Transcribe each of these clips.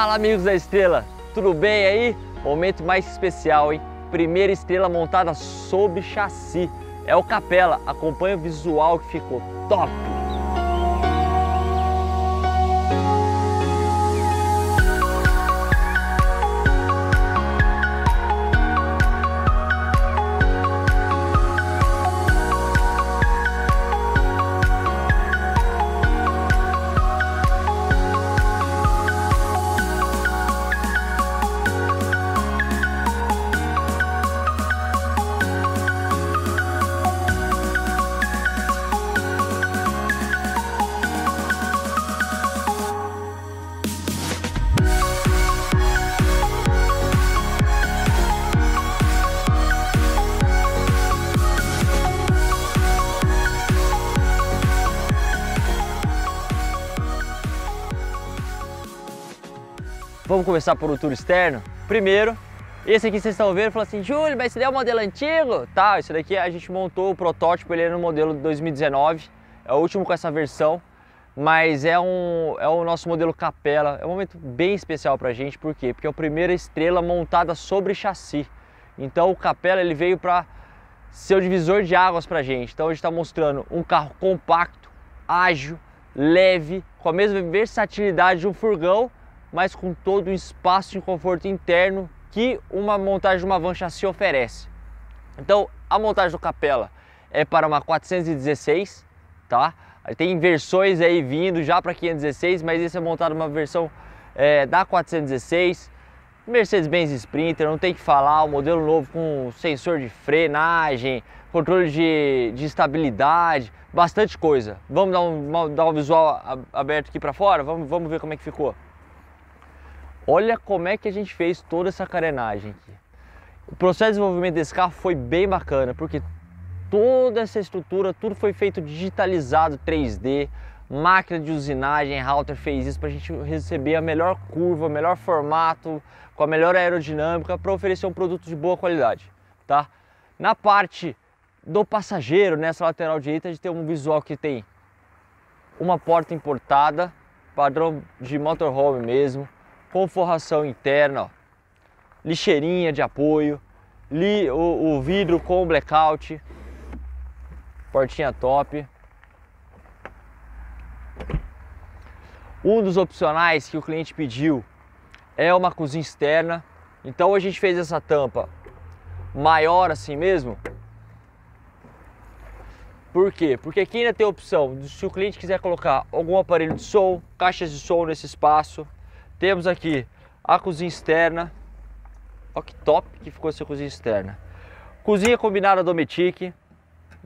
Fala amigos da Estrela, tudo bem aí? Momento mais especial, hein? Primeira estrela montada sob chassi. É o Capela, acompanha o visual que ficou top! começar por um tour externo, primeiro, esse aqui vocês estão vendo, falou assim, Júlio, mas esse daí é o um modelo antigo? Tá, esse daqui a gente montou o protótipo, ele é no modelo 2019, é o último com essa versão, mas é, um, é o nosso modelo capela, é um momento bem especial pra gente, por quê? Porque é a primeira estrela montada sobre chassi, então o capela ele veio para ser o divisor de águas pra gente, então a gente está mostrando um carro compacto, ágil, leve, com a mesma versatilidade de um furgão, mas com todo o espaço e conforto interno que uma montagem de uma van chassi oferece. Então, a montagem do Capela é para uma 416, tá? Tem versões aí vindo já para 516, mas esse é montado uma versão é, da 416. Mercedes-Benz Sprinter, não tem que falar, o um modelo novo com sensor de frenagem, controle de, de estabilidade, bastante coisa. Vamos dar um, dar um visual aberto aqui para fora? Vamos, vamos ver como é que ficou. Olha como é que a gente fez toda essa carenagem aqui. O processo de desenvolvimento desse carro foi bem bacana, porque toda essa estrutura, tudo foi feito digitalizado 3D, máquina de usinagem, router fez isso para a gente receber a melhor curva, o melhor formato, com a melhor aerodinâmica para oferecer um produto de boa qualidade, tá? Na parte do passageiro, nessa lateral direita, a gente tem um visual que tem uma porta importada, padrão de motorhome mesmo, com forração interna, ó, lixeirinha de apoio, li, o, o vidro com blackout, portinha top. Um dos opcionais que o cliente pediu é uma cozinha externa, então a gente fez essa tampa maior assim mesmo. Por quê? Porque aqui ainda tem a opção, se o cliente quiser colocar algum aparelho de som, caixas de som nesse espaço, temos aqui a cozinha externa. Olha que top que ficou essa cozinha externa. Cozinha combinada Dometic.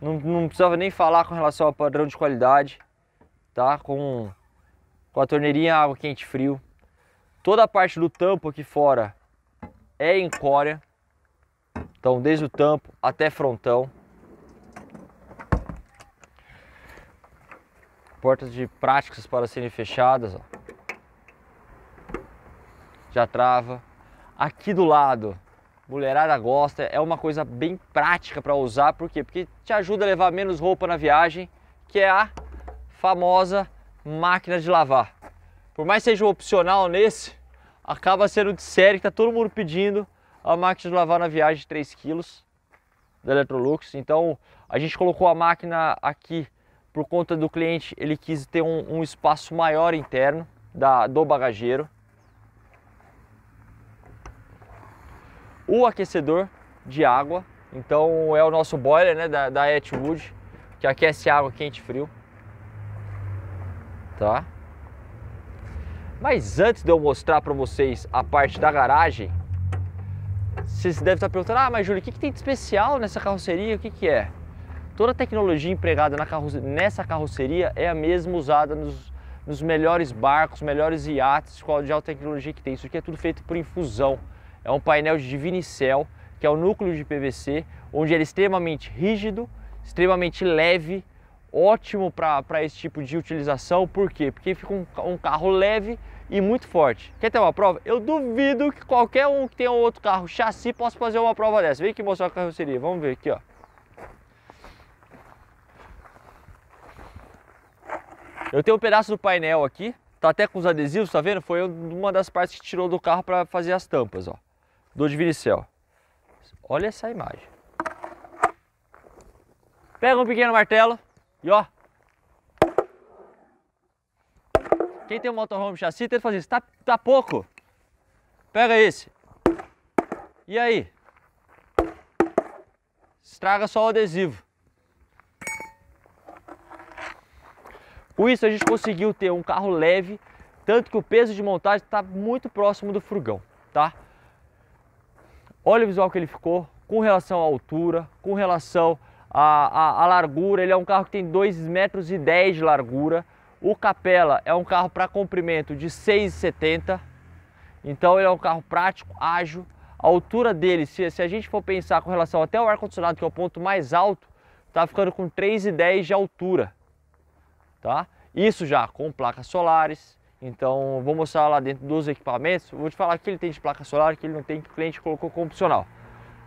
Não, não precisava nem falar com relação ao padrão de qualidade. Tá? Com, com a torneirinha água quente frio. Toda a parte do tampo aqui fora é em córea. Então, desde o tampo até frontão. Portas de práticas para serem fechadas. Ó já trava. Aqui do lado, mulherada gosta, é uma coisa bem prática para usar, por quê? Porque te ajuda a levar menos roupa na viagem, que é a famosa máquina de lavar. Por mais que seja opcional nesse, acaba sendo de série que tá todo mundo pedindo a máquina de lavar na viagem de 3 quilos da Electrolux. Então a gente colocou a máquina aqui por conta do cliente, ele quis ter um, um espaço maior interno da, do bagageiro. o aquecedor de água. Então é o nosso boiler né, da, da Atwood, que aquece água quente e frio. Tá? Mas antes de eu mostrar para vocês a parte da garagem, vocês devem estar perguntando, ah, mas Júlio, o que, que tem de especial nessa carroceria? O que, que é? Toda a tecnologia empregada nessa carroceria é a mesma usada nos, nos melhores barcos, melhores iates, qual de alta tecnologia que tem. Isso aqui é tudo feito por infusão. É um painel de vinicel, que é o núcleo de PVC, onde ele é extremamente rígido, extremamente leve, ótimo para esse tipo de utilização. Por quê? Porque fica um, um, carro leve e muito forte. Quer ter uma prova? Eu duvido que qualquer um que tenha outro carro chassi possa fazer uma prova dessa. Vem aqui mostrar a carroceria. Vamos ver aqui, ó. Eu tenho um pedaço do painel aqui, tá até com os adesivos, tá vendo? Foi uma das partes que tirou do carro para fazer as tampas, ó do Divinicel. Olha essa imagem. Pega um pequeno martelo e ó. Quem tem um motorhome chassi tenta fazer isso. Tá, tá pouco. Pega esse. E aí? Estraga só o adesivo. Com isso a gente conseguiu ter um carro leve, tanto que o peso de montagem está muito próximo do furgão, tá? Olha o visual que ele ficou com relação à altura, com relação à, à, à largura. Ele é um carro que tem 2,10 metros e dez de largura. O Capella é um carro para comprimento de 6,70. Então ele é um carro prático, ágil. A altura dele, se, se a gente for pensar com relação até ao ar-condicionado, que é o ponto mais alto, tá ficando com 3,10 de altura. Tá? Isso já com placas solares, então vou mostrar lá dentro dos equipamentos, vou te falar que ele tem de placa solar, que ele não tem, que o cliente colocou como opcional.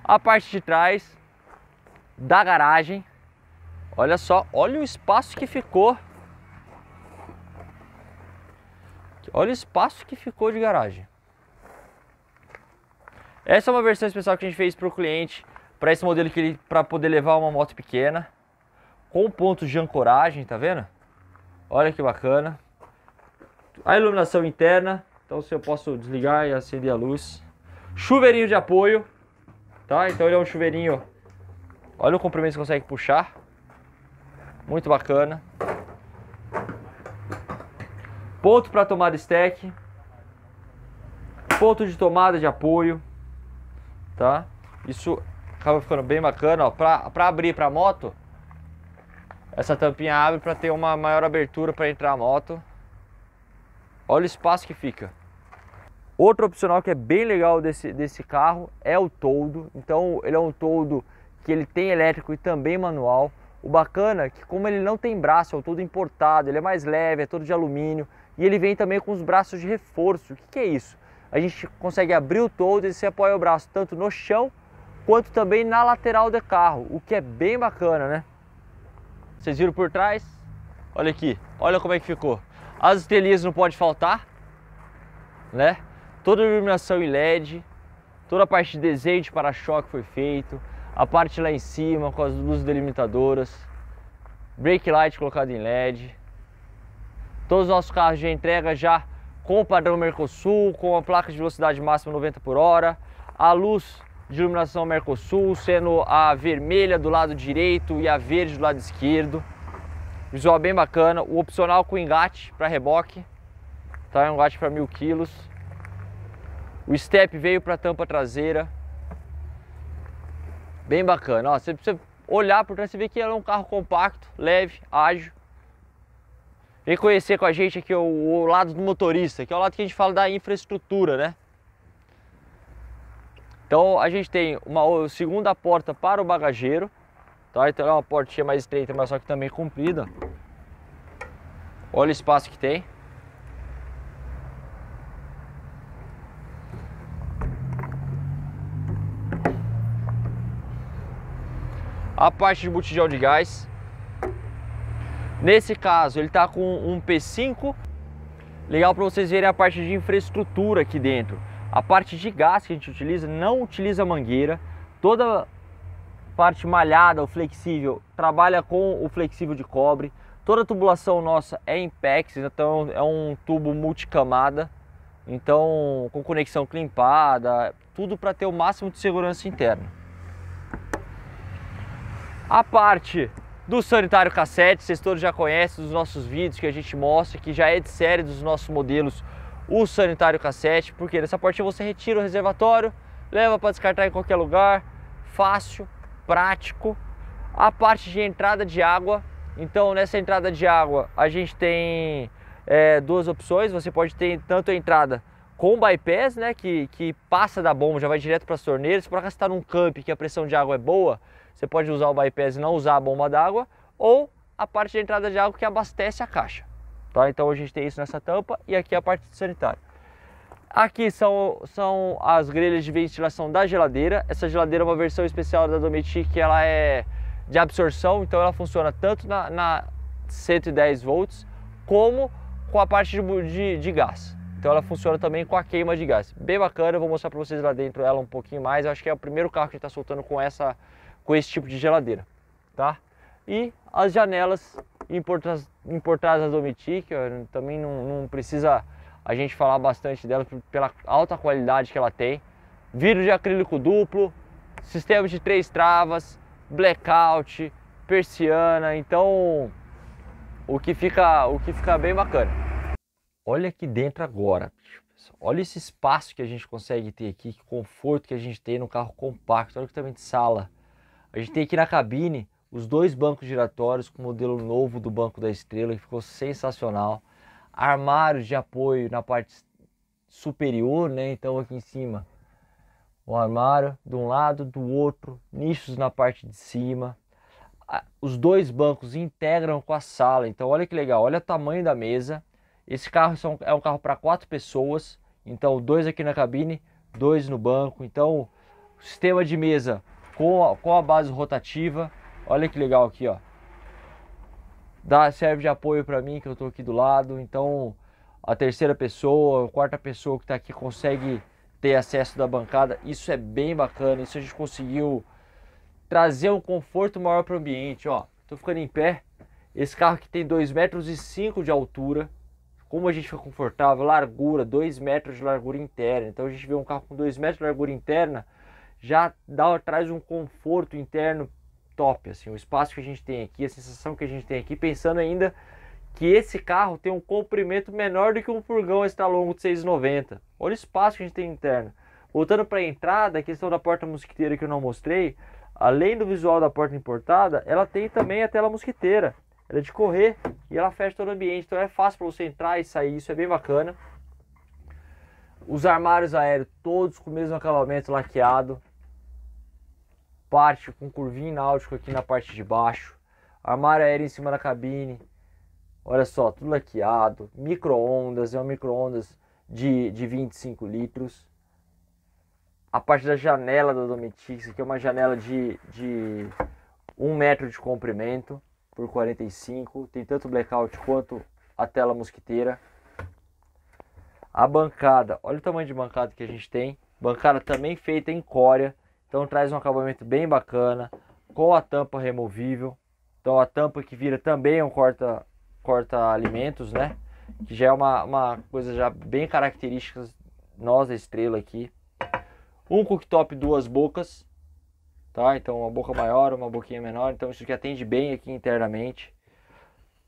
A parte de trás da garagem, olha só, olha o espaço que ficou. Olha o espaço que ficou de garagem. Essa é uma versão especial que a gente fez para o cliente, para esse modelo que ele, para poder levar uma moto pequena, com pontos de ancoragem, tá vendo? Olha que bacana a iluminação interna, então se eu posso desligar e acender a luz. Chuveirinho de apoio, tá? Então ele é um chuveirinho, olha o comprimento que você consegue puxar, muito bacana. Ponto para tomada stack, ponto de tomada de apoio, tá? Isso acaba ficando bem bacana, ó, para pra abrir a moto, essa tampinha abre para ter uma maior abertura para entrar a moto. Olha o espaço que fica. Outro opcional que é bem legal desse, desse carro é o toldo. Então ele é um toldo que ele tem elétrico e também manual. O bacana é que como ele não tem braço, é um todo importado, ele é mais leve, é todo de alumínio e ele vem também com os braços de reforço. O que, que é isso? A gente consegue abrir o toldo e você apoia o braço tanto no chão quanto também na lateral do carro, o que é bem bacana, né? Vocês viram por trás? Olha aqui, olha como é que ficou. As telhas não pode faltar, né? Toda a iluminação em LED, toda a parte de desenho de para-choque foi feito, a parte lá em cima com as luzes delimitadoras, brake light colocado em LED. Todos os nossos carros de entrega já com o padrão Mercosul, com a placa de velocidade máxima 90 por hora, a luz de iluminação Mercosul sendo a vermelha do lado direito e a verde do lado esquerdo. Visual bem bacana. O opcional com engate para reboque. Tá? um engate para mil quilos. O step veio para tampa traseira. Bem bacana. Ó, você precisa olhar por trás e ver que é um carro compacto, leve, ágil. Vem conhecer com a gente aqui o, o lado do motorista, que é o lado que a gente fala da infraestrutura, né? Então a gente tem uma segunda porta para o bagageiro, Tá? Então é uma portinha mais estreita, mas só que também comprida. Olha o espaço que tem. A parte de botijão de gás. Nesse caso, ele está com um P5. Legal para vocês verem a parte de infraestrutura aqui dentro. A parte de gás que a gente utiliza não utiliza mangueira. Toda parte malhada, o flexível, trabalha com o flexível de cobre. Toda a tubulação nossa é Impex, então é um tubo multicamada, então com conexão climpada, tudo para ter o máximo de segurança interna. A parte do sanitário cassete, vocês todos já conhecem dos nossos vídeos que a gente mostra, que já é de série dos nossos modelos, o sanitário cassete, porque nessa parte você retira o reservatório, leva para descartar em qualquer lugar, fácil, prático. A parte de entrada de água. Então, nessa entrada de água, a gente tem é, duas opções. Você pode ter tanto a entrada com bypass, né, que, que passa da bomba, já vai direto para as torneiras. Se por acaso está num camp que a pressão de água é boa, você pode usar o bypass e não usar a bomba d'água. Ou a parte de entrada de água que abastece a caixa. Tá? Então, a gente tem isso nessa tampa e aqui é a parte sanitária. Aqui são, são as grelhas de ventilação da geladeira. Essa geladeira é uma versão especial da Dometic, que ela é de absorção, então ela funciona tanto na, na 110 volts como com a parte de, de, de, gás. Então ela funciona também com a queima de gás. Bem bacana, vou mostrar para vocês lá dentro ela um pouquinho mais. Eu acho que é o primeiro carro que está soltando com, essa, com esse tipo de geladeira, tá? E as janelas importadas, importadas da Dometic, também não, não precisa a gente falar bastante dela pela alta qualidade que ela tem. Vidro de acrílico duplo, sistema de três travas, blackout, persiana, então o que fica, o que fica bem bacana. Olha aqui dentro agora, Olha esse espaço que a gente consegue ter aqui, que conforto que a gente tem no carro compacto. Olha que também de sala. A gente tem aqui na cabine os dois bancos giratórios com o modelo novo do banco da estrela que ficou sensacional armários de apoio na parte superior, né? Então aqui em cima o armário de um lado, do outro, nichos na parte de cima. Os dois bancos integram com a sala. Então olha que legal, olha o tamanho da mesa. Esse carro é um carro para quatro pessoas. Então dois aqui na cabine, dois no banco. Então sistema de mesa com a, com a base rotativa. Olha que legal aqui, ó dá, serve de apoio para mim que eu estou aqui do lado. Então a terceira pessoa, a quarta pessoa que está aqui consegue ter acesso da bancada. Isso é bem bacana. Isso a gente conseguiu trazer um conforto maior para o ambiente. Ó, tô ficando em pé. Esse carro que tem 2,5 metros e cinco de altura. Como a gente fica confortável, largura, 2 metros de largura interna. Então a gente vê um carro com 2 metros de largura interna, já dá, traz um conforto interno top, assim, o espaço que a gente tem aqui, a sensação que a gente tem aqui, pensando ainda que esse carro tem um comprimento menor do que um furgão extra longo de 690. Olha o espaço que a gente tem interno. Voltando para a entrada, a questão da porta mosquiteira que eu não mostrei, além do visual da porta importada, ela tem também a tela mosquiteira. Ela é de correr e ela fecha todo o ambiente, então é fácil para você entrar e sair, isso é bem bacana. Os armários aéreos todos com o mesmo acabamento laqueado, parte com curvinho náutico aqui na parte de baixo, armário aéreo em cima da cabine. Olha só, tudo laqueado, micro-ondas, é um micro-ondas de, de 25 litros. A parte da janela da Dometix, que é uma janela de, de 1 metro de comprimento por 45, tem tanto blackout quanto a tela mosquiteira. A bancada, olha o tamanho de bancada que a gente tem. Bancada também feita em cória, então traz um acabamento bem bacana, com a tampa removível. Então a tampa que vira também é um corta, corta alimentos, né? Que já é uma, uma coisa já bem característica nós da estrela aqui. Um cooktop duas bocas, tá? Então uma boca maior, uma boquinha menor, então isso que atende bem aqui internamente.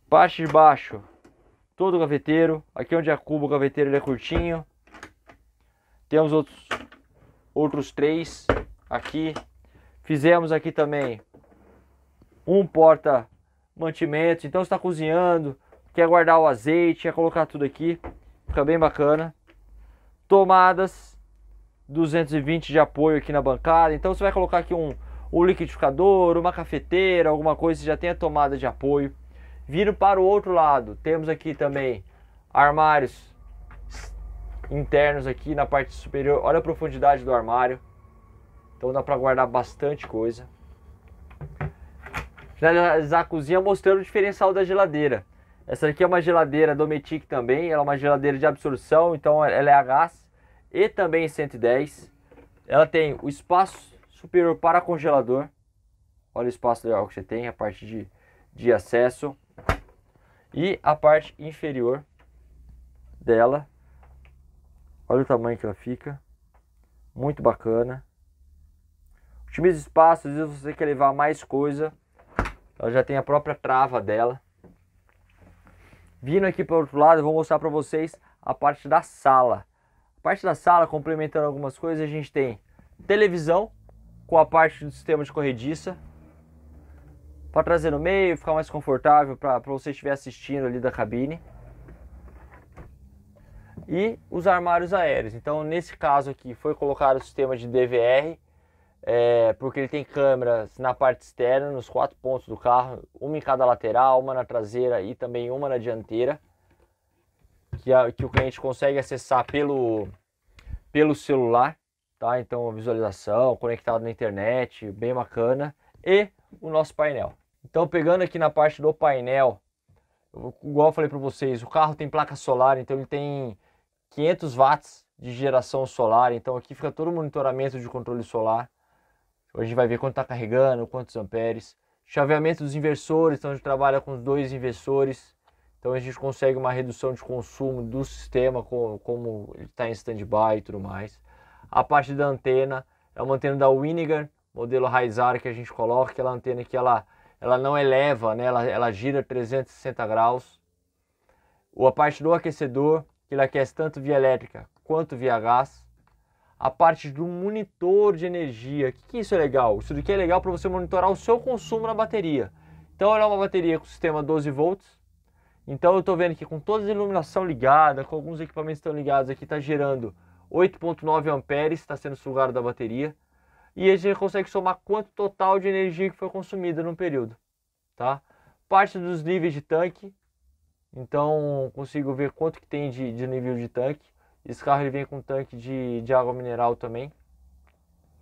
Parte de baixo, todo gaveteiro. Aqui onde é a cuba, o gaveteiro ele é curtinho. Temos outros outros três aqui. Fizemos aqui também um porta mantimentos. Então está cozinhando, quer guardar o azeite, quer colocar tudo aqui. Fica bem bacana. Tomadas 220 de apoio aqui na bancada. Então você vai colocar aqui um, um liquidificador, uma cafeteira, alguma coisa que já tenha tomada de apoio. Viro para o outro lado. Temos aqui também armários internos aqui na parte superior. Olha a profundidade do armário. Então dá para guardar bastante coisa. Finalizar a cozinha mostrando o diferencial da geladeira. Essa aqui é uma geladeira Dometic também, ela é uma geladeira de absorção, então ela é a gás e também 110. Ela tem o espaço superior para congelador. Olha o espaço legal que você tem, a parte de, de acesso. E a parte inferior dela. Olha o tamanho que ela fica. Muito bacana. Otimiza espaço, às vezes você quer levar mais coisa. Ela já tem a própria trava dela. Vindo aqui para o outro lado, eu vou mostrar para vocês a parte da sala. A parte da sala, complementando algumas coisas, a gente tem televisão com a parte do sistema de corrediça para trazer no meio, ficar mais confortável para você estiver assistindo ali da cabine. E os armários aéreos. Então, nesse caso aqui, foi colocado o sistema de DVR é, porque ele tem câmeras na parte externa, nos quatro pontos do carro, uma em cada lateral, uma na traseira e também uma na dianteira, que, a, que o cliente consegue acessar pelo, pelo celular, tá? Então, visualização, conectado na internet, bem bacana, e o nosso painel. Então, pegando aqui na parte do painel, igual eu falei para vocês, o carro tem placa solar, então ele tem 500 watts de geração solar, então aqui fica todo o monitoramento de controle solar. A gente vai ver quanto está carregando, quantos amperes. Chaveamento dos inversores, então a gente trabalha com dois inversores. Então a gente consegue uma redução de consumo do sistema, como ele está em stand-by e tudo mais. A parte da antena é uma antena da Winiger modelo Raizar que a gente coloca, que é uma antena que ela, ela não eleva, né? ela, ela gira 360 graus. Ou a parte do aquecedor, que ele aquece tanto via elétrica quanto via gás a parte do monitor de energia. O que, que isso é legal? Isso daqui é legal para você monitorar o seu consumo na bateria. Então, ela é uma bateria com sistema 12 volts. Então, eu estou vendo que com toda a iluminação ligada, com alguns equipamentos estão ligados aqui, está gerando 8,9 amperes, está sendo sugado da bateria. E a gente consegue somar quanto total de energia que foi consumida no período, tá? Parte dos níveis de tanque, então consigo ver quanto que tem de, de nível de tanque. Esse carro ele vem com tanque de, de água mineral também,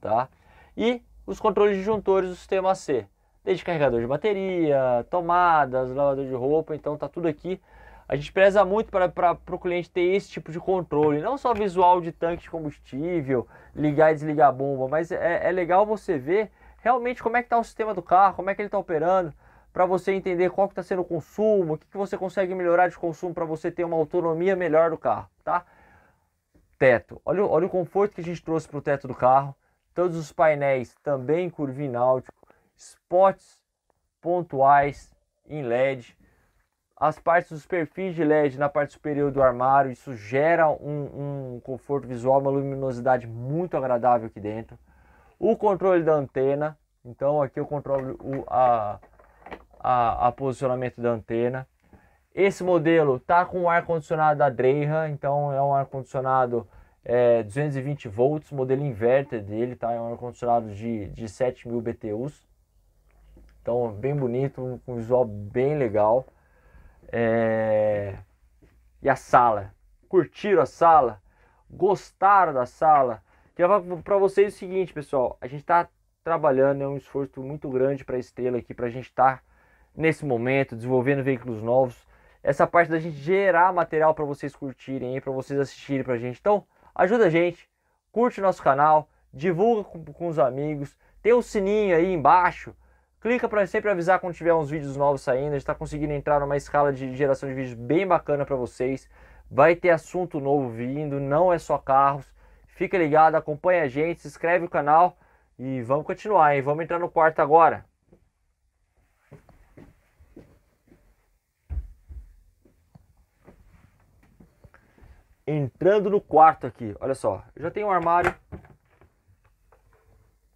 tá? E os controles de juntores do sistema C, desde carregador de bateria, tomadas, lavador de roupa, então tá tudo aqui. A gente preza muito para o cliente ter esse tipo de controle, não só visual de tanque de combustível, ligar e desligar a bomba, mas é, é legal você ver realmente como é que está o sistema do carro, como é que ele está operando, para você entender qual que está sendo o consumo, o que, que você consegue melhorar de consumo para você ter uma autonomia melhor do carro, tá? teto. Olha, olha o conforto que a gente trouxe para o teto do carro. Todos os painéis também curvináutico, spots pontuais em LED. As partes dos perfis de LED na parte superior do armário, isso gera um, um conforto visual, uma luminosidade muito agradável aqui dentro. O controle da antena, então aqui eu controlo o a, a, a posicionamento da antena esse modelo tá com ar-condicionado da Dreiha, então é um ar-condicionado é, 220 volts, modelo inverter dele, tá? É um ar-condicionado de, de 7000 BTUs. Então, bem bonito, um visual bem legal. É... E a sala? Curtiram a sala? Gostaram da sala? Queria falar para vocês o seguinte, pessoal. A gente está trabalhando, é um esforço muito grande para a Estrela aqui, para a gente estar tá, nesse momento, desenvolvendo veículos novos essa parte da gente gerar material para vocês curtirem, para vocês assistirem para a gente. Então, ajuda a gente, curte o nosso canal, divulga com, com os amigos, tem o um sininho aí embaixo, clica para sempre avisar quando tiver uns vídeos novos saindo. A gente está conseguindo entrar numa escala de geração de vídeos bem bacana para vocês. Vai ter assunto novo vindo, não é só carros. Fica ligado, acompanha a gente, se inscreve no canal e vamos continuar, hein? Vamos entrar no quarto agora. entrando no quarto aqui. Olha só, já tem um armário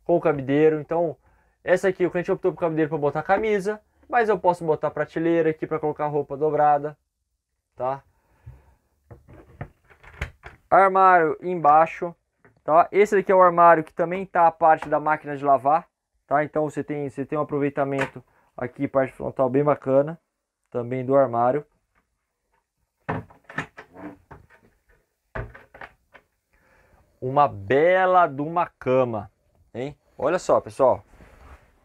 com cabideiro. Então, essa aqui o cliente optou por cabideiro para botar camisa, mas eu posso botar prateleira aqui para colocar roupa dobrada, tá? Armário embaixo, tá? Esse aqui é o armário que também tá a parte da máquina de lavar, tá? Então você tem você tem um aproveitamento aqui parte frontal bem bacana também do armário. uma bela de uma cama, hein? Olha só, pessoal.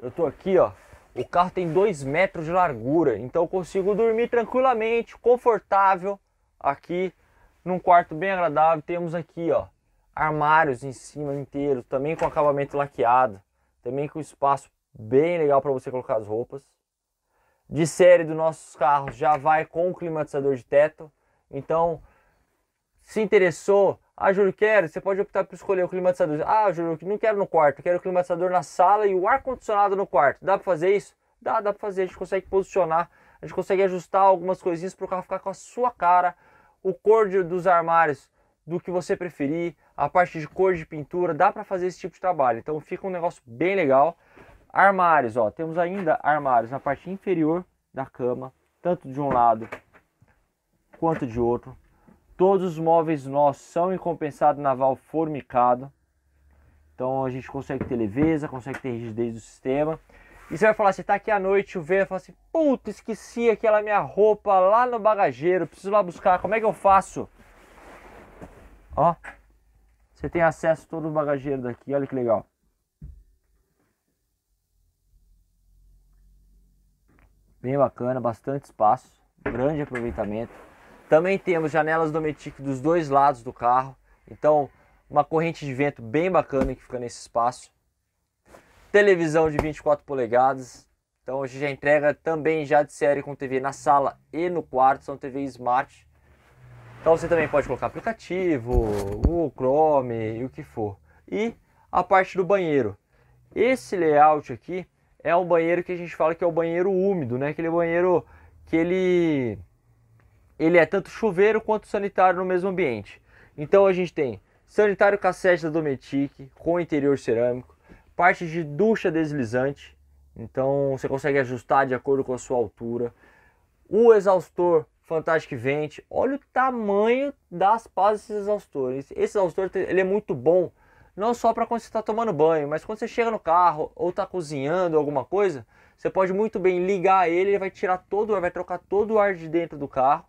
Eu tô aqui, ó. O carro tem 2 metros de largura, então eu consigo dormir tranquilamente, confortável aqui num quarto bem agradável. Temos aqui, ó, armários em cima inteiro, também com acabamento laqueado, também com espaço bem legal para você colocar as roupas. De série dos nossos carros já vai com o climatizador de teto. Então, se interessou, ah, Júlio, quero. Você pode optar por escolher o climatizador. Ah, Júlio, não quero no quarto. Quero o climatizador na sala e o ar-condicionado no quarto. Dá para fazer isso? Dá, dá para fazer. A gente consegue posicionar, a gente consegue ajustar algumas coisinhas para o carro ficar com a sua cara. O cor dos armários, do que você preferir. A parte de cor de pintura. Dá para fazer esse tipo de trabalho. Então fica um negócio bem legal. Armários, ó. Temos ainda armários na parte inferior da cama. Tanto de um lado quanto de outro Todos os móveis nossos são em compensado naval formicado. Então a gente consegue ter leveza, consegue ter rigidez do sistema. E você vai falar, você assim, tá aqui à noite, chovendo, e fala assim, puta, esqueci aquela minha roupa lá no bagageiro, preciso lá buscar, como é que eu faço? Ó, você tem acesso todo o bagageiro daqui, olha que legal. Bem bacana, bastante espaço, grande aproveitamento. Também temos janelas Dometic dos dois lados do carro, então uma corrente de vento bem bacana que fica nesse espaço. Televisão de 24 polegadas, então a gente já entrega também já de série com TV na sala e no quarto, são TV Smart. Então você também pode colocar aplicativo, o Chrome e o que for. E a parte do banheiro. Esse layout aqui é um banheiro que a gente fala que é o banheiro úmido, né? Aquele banheiro que ele ele é tanto chuveiro quanto sanitário no mesmo ambiente. Então a gente tem sanitário cassete da Dometic com interior cerâmico, parte de ducha deslizante, então você consegue ajustar de acordo com a sua altura, o exaustor Fantastic Vent, olha o tamanho das pás desses exaustores. Esse exaustor ele é muito bom, não só para quando você está tomando banho, mas quando você chega no carro ou está cozinhando alguma coisa, você pode muito bem ligar ele, ele vai tirar todo o ar, vai trocar todo o ar de dentro do carro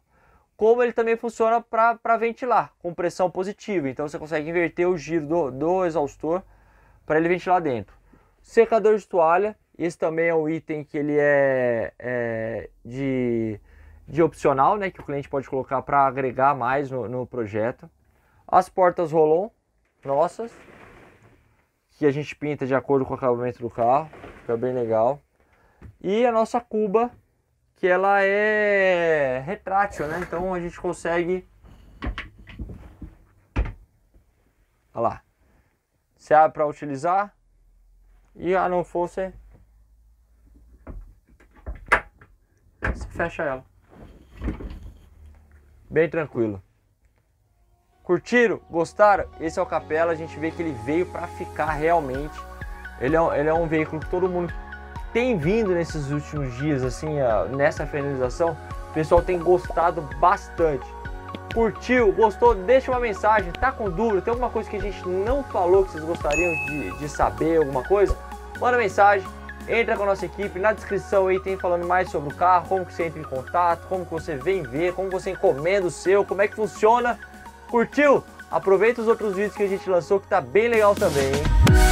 como ele também funciona para ventilar, com pressão positiva. Então você consegue inverter o giro do, do exaustor para ele ventilar dentro. Secador de toalha, esse também é um item que ele é, é de, de opcional, né? Que o cliente pode colocar para agregar mais no, no projeto. As portas rolon nossas, que a gente pinta de acordo com o acabamento do carro, fica bem legal. E a nossa cuba que ela é retrátil, né? Então a gente consegue. Olha lá. Você abre para utilizar. E a não fosse. Você fecha ela. Bem tranquilo. Curtiram? Gostaram? Esse é o Capela. A gente vê que ele veio para ficar realmente. Ele é, ele é um veículo que todo mundo tem vindo nesses últimos dias, assim, nessa finalização, o pessoal tem gostado bastante. Curtiu, gostou? Deixa uma mensagem, tá com dúvida, tem alguma coisa que a gente não falou que vocês gostariam de, de saber, alguma coisa? Manda mensagem, entra com a nossa equipe, na descrição aí tem falando mais sobre o carro, como que você entra em contato, como que você vem ver, como você encomenda o seu, como é que funciona. Curtiu? Aproveita os outros vídeos que a gente lançou que tá bem legal também, hein?